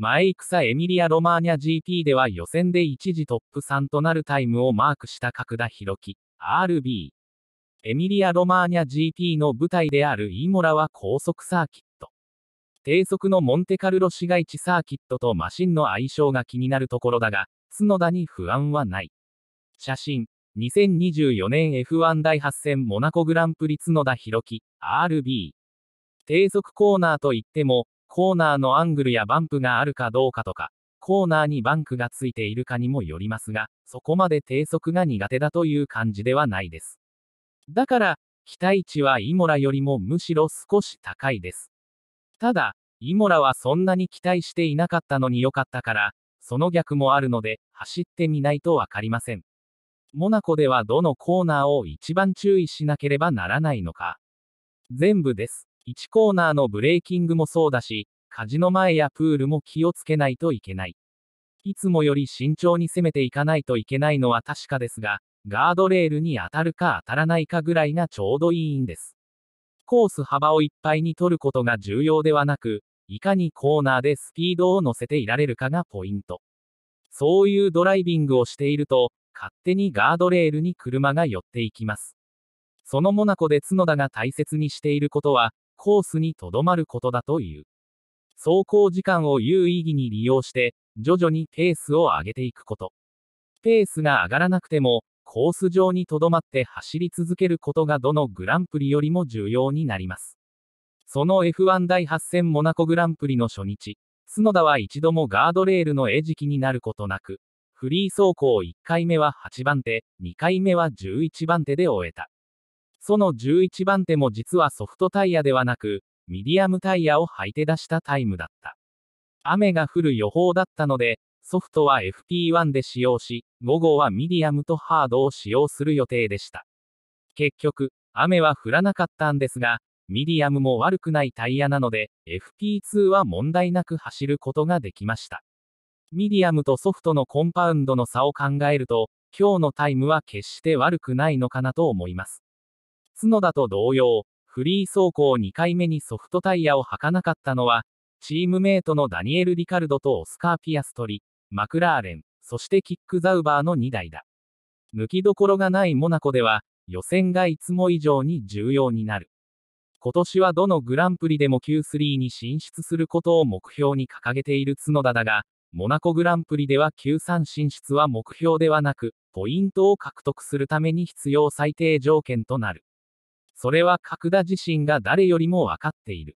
前戦エミリア・ロマーニャ GP では予選で一時トップ3となるタイムをマークした角田博樹 RB エミリア・ロマーニャ GP の舞台であるイモラは高速サーキット低速のモンテカルロ市街地サーキットとマシンの相性が気になるところだが角田に不安はない写真2024年 F1 第8戦モナコグランプリ角田博樹 RB 低速コーナーといってもコーナーのアングルやバンプがあるかどうかとか、コーナーにバンクがついているかにもよりますが、そこまで低速が苦手だという感じではないです。だから、期待値はイモラよりもむしろ少し高いです。ただ、イモラはそんなに期待していなかったのに良かったから、その逆もあるので、走ってみないとわかりません。モナコではどのコーナーを一番注意しなければならないのか。全部です。1コーナーのブレーキングもそうだし、カジノ前やプールも気をつけないといけない。いつもより慎重に攻めていかないといけないのは確かですが、ガードレールに当たるか当たらないかぐらいがちょうどいいんです。コース幅をいっぱいに取ることが重要ではなく、いかにコーナーでスピードを乗せていられるかがポイント。そういうドライビングをしていると、勝手にガードレールに車が寄っていきます。そのモナコで角田が大切にしていることは、コースにとどまることだという。走行時間を有意義に利用して、徐々にペースを上げていくこと。ペースが上がらなくても、コース上にとどまって走り続けることがどのグランプリよりも重要になります。その F1 第8戦モナコグランプリの初日、角田は一度もガードレールの餌食になることなく、フリー走行1回目は8番手、2回目は11番手で終えた。その11番手も実はソフトタイヤではなく、ミディアムタイヤを履いて出したタイムだった。雨が降る予報だったので、ソフトは FP1 で使用し、午後はミディアムとハードを使用する予定でした。結局、雨は降らなかったんですが、ミディアムも悪くないタイヤなので、FP2 は問題なく走ることができました。ミディアムとソフトのコンパウンドの差を考えると、今日のタイムは決して悪くないのかなと思います。角田と同様、フリー走行2回目にソフトタイヤを履かなかったのは、チームメイトのダニエル・リカルドとオスカー・ピアストリ、マクラーレン、そしてキック・ザウバーの2台だ。抜きどころがないモナコでは、予選がいつも以上に重要になる。今年はどのグランプリでも Q3 に進出することを目標に掲げている角田だが、モナコグランプリでは Q3 進出は目標ではなく、ポイントを獲得するために必要最低条件となる。それは角田自身が誰よりもわかっている。